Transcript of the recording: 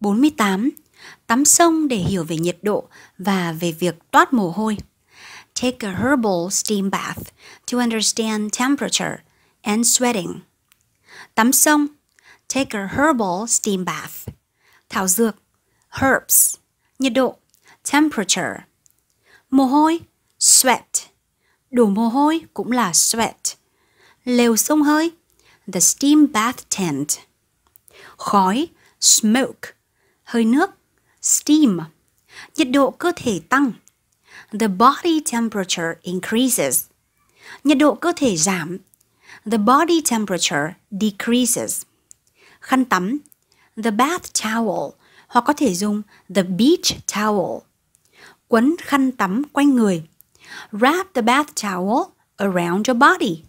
48. Tắm sông để hiểu về nhiệt độ và về việc toát mồ hôi. Take a herbal steam bath to understand temperature and sweating. Tắm sông. Take a herbal steam bath. Thảo dược. Herbs. Nhiệt độ. Temperature. Mồ hôi. Sweat. Đổ mồ hôi cũng là sweat. Lều sông hơi. The steam bath tent. Khói. Smoke hơi nước, steam. Nhiệt độ cơ thể tăng. The body temperature increases. Nhiệt độ cơ thể giảm. The body temperature decreases. Khăn tắm, the bath towel hoặc có thể dùng the beach towel. Quấn khăn tắm quanh người. Wrap the bath towel around your body.